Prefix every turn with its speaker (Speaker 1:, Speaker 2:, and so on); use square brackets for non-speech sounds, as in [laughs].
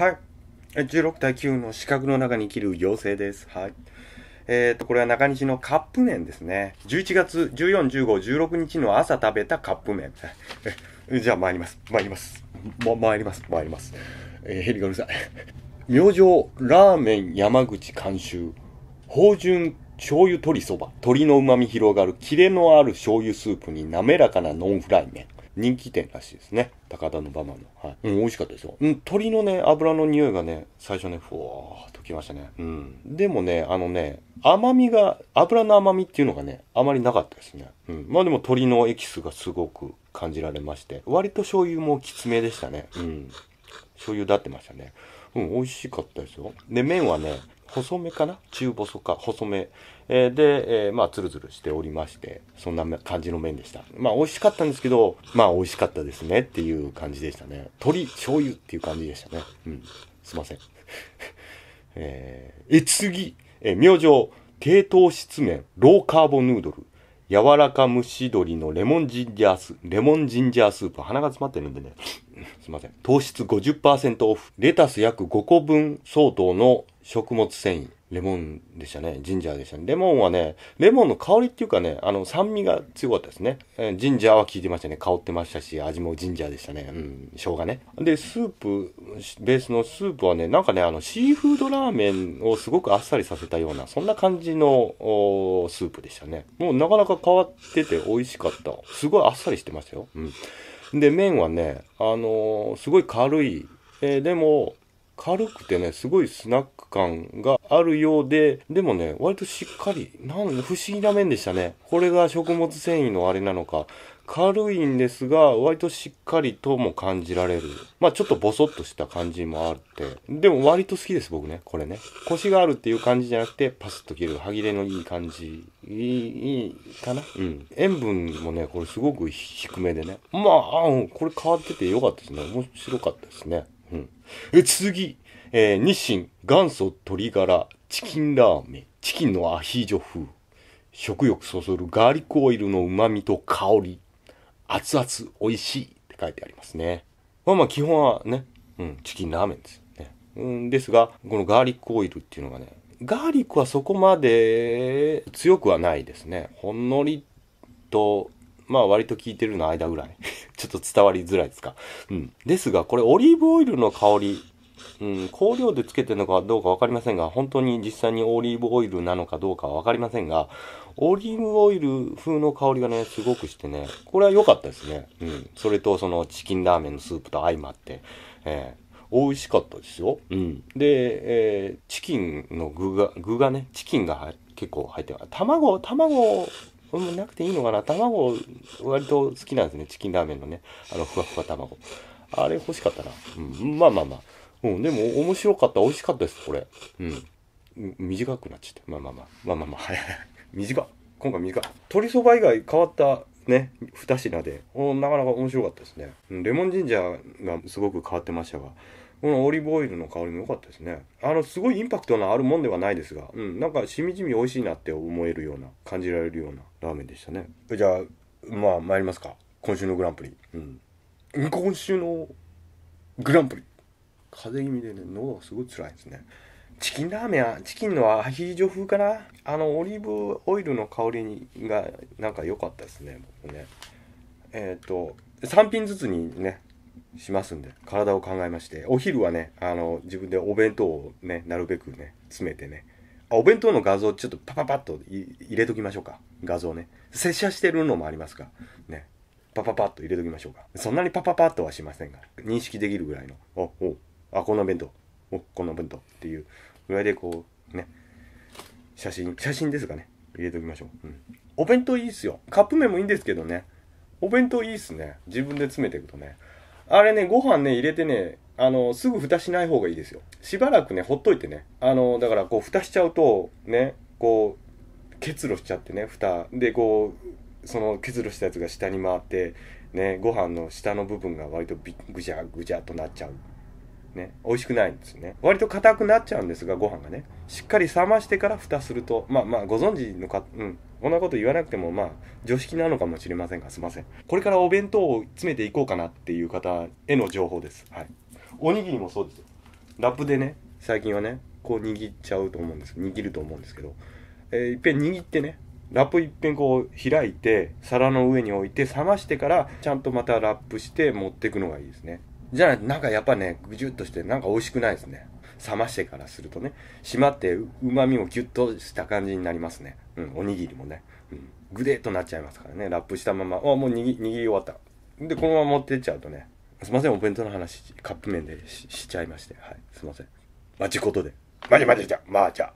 Speaker 1: はい。16対9の四角の中に生きる妖精です。はい。えっ、ー、と、これは中西のカップ麺ですね。11月14、15、16日の朝食べたカップ麺。[laughs] じゃあ参ります。参ります。ま、参ります。参ります。えー、ヘリがうるさい。明星ラーメン山口監修。芳醇醤油鶏そば。鶏の旨み広がるキレのある醤油スープに滑らかなノンフライ麺。人気店らしいですね。高田馬場の。はい。うん、美味しかったですよ。うん、鶏のね、油の匂いがね、最初ね、ふわーっときましたね。うん。でもね、あのね、甘みが、油の甘みっていうのがね、あまりなかったですね。うん。まあでも鶏のエキスがすごく感じられまして、割と醤油もきつめでしたね。うん。醤油だってましたね。うん、美味しかったですよ。で、麺はね、細めかな中細か細め、えー、で、えー、まあツルツルしておりましてそんな感じの麺でしたまあ美味しかったんですけどまあ美味しかったですねっていう感じでしたね鶏醤油っていう感じでしたねうんすいません [laughs] えー、え次、えー、明星低糖質麺ローカーボヌードル柔らか蒸し鶏のレモンジンジャースレモンジンジャースープ鼻が詰まってるんでねすいません。糖質50%オフ。レタス約5個分相当の食物繊維。レモンでしたね。ジンジャーでしたね。レモンはね、レモンの香りっていうかね、あの、酸味が強かったですね。えジンジャーは効いてましたね。香ってましたし、味もジンジャーでしたね。うん、生姜ね。で、スープ、ベースのスープはね、なんかね、あの、シーフードラーメンをすごくあっさりさせたような、そんな感じのスープでしたね。もうなかなか変わってて美味しかった。すごいあっさりしてましたよ。うん。で、麺はね、あのー、すごい軽い。えー、でも、軽くてね、すごいスナック感があるようで、でもね、割としっかり、なん不思議な麺でしたね。これが食物繊維のあれなのか、軽いんですが、割としっかりとも感じられる。まあちょっとボソッとした感じもあって。でも割と好きです、僕ね。これね。腰があるっていう感じじゃなくて、パスッと切る。歯切れのいい感じ。いい、いいかなうん。塩分もね、これすごく低めでね。まあ、これ変わっててよかったですね。面白かったですね。うん。え、次。えー、日清元祖鶏ガラチキンラーメン、チキンのアヒージョ風。食欲そそるガーリックオイルの旨味と香り。熱々美味しいって書いてありますね。まあまあ基本はね、うん、チキンラーメンですよね。うん、ですが、このガーリックオイルっていうのがね、ガーリックはそこまで強くはないですね。ほんのりと、まあ割と効いてるの間ぐらい。ちょっと伝わりづらいですか。うん。ですが、これオリーブオイルの香り、うん、香料でつけてるのかどうか分かりませんが、本当に実際にオリーブオイルなのかどうかは分かりませんが、オリーブオイル風の香りがね、すごくしてね、これは良かったですね。うん。それとそのチキンラーメンのスープと相まって、えー美味しかったですよ。うん。で、えー、チキンの具が、具がね、チキンが結構入ってます。卵、卵これもなくていいのかな卵割と好きなんですねチキンラーメンのねあのふわふわ卵あれ欲しかったな、うん、まあまあまあ、うん、でも面白かった美味しかったですこれうん短くなっちゃってまあまあまあまあまあまあ早、は [laughs] い、はい、短今回短鶏そば以外変わったね2品でおなかなか面白かったですねレモンジンジャーがすごく変わってましたがこのオリーブオイルの香りも良かったですね。あの、すごいインパクトのあるもんではないですが、うん、なんかしみじみ美味しいなって思えるような、感じられるようなラーメンでしたね。じゃあ、まあ、参りますか。今週のグランプリ。うん。今週のグランプリ。風邪気味でね、喉がすごい辛いですね。チキンラーメンは、チキンのアヒージョ風かなあの、オリーブオイルの香りにが、なんか良かったですね、僕ね。えっ、ー、と、3品ずつにね、しますんで、体を考えまして、お昼はね、あの、自分でお弁当をね、なるべくね、詰めてね、あお弁当の画像ちょっとパパパッと入れときましょうか。画像ね。接写してるのもありますか。ね。パパパッと入れときましょうか。そんなにパパパッとはしませんが、認識できるぐらいの、お、お、あ、この弁当、お、この弁当っていうぐらいでこう、ね。写真、写真ですかね。入れときましょう。うん。お弁当いいっすよ。カップ麺もいいんですけどね。お弁当いいっすね。自分で詰めていくとね。あれね、ご飯ね、入れてね、あの、すぐ蓋しない方がいいですよ。しばらくね、ほっといてね。あの、だからこう、蓋しちゃうと、ね、こう、結露しちゃってね、蓋。で、こう、その結露したやつが下に回って、ね、ご飯の下の部分が割とぐじゃぐじゃとなっちゃう。ね、美味しくないんですね。割と硬くなっちゃうんですが、ご飯がね。しっかり冷ましてから蓋すると、まあまあ、ご存知のか、うん。こんなこと言わなくても、まあ、常識なのかもしれませんが、すいません。これからお弁当を詰めていこうかなっていう方への情報です。はい。おにぎりもそうですよ。ラップでね、最近はね、こう握っちゃうと思うんです。握ると思うんですけど、えー、いっぺん握ってね、ラップいっぺんこう開いて、皿の上に置いて冷ましてから、ちゃんとまたラップして持っていくのがいいですね。じゃないと、なんかやっぱね、ぐじゅっとして、なんか美味しくないですね。冷ましてからするとね、しまってうまみもギュッとした感じになりますね。うん、おにぎりもね。うん、ぐでーっとなっちゃいますからね、ラップしたまま、あ、もう握り終わった。で、このまま持ってっちゃうとね、すいません、お弁当の話、カップ麺でしちゃいまして、はい、すいません。まちことで。まじまじじゃ、まあじゃ。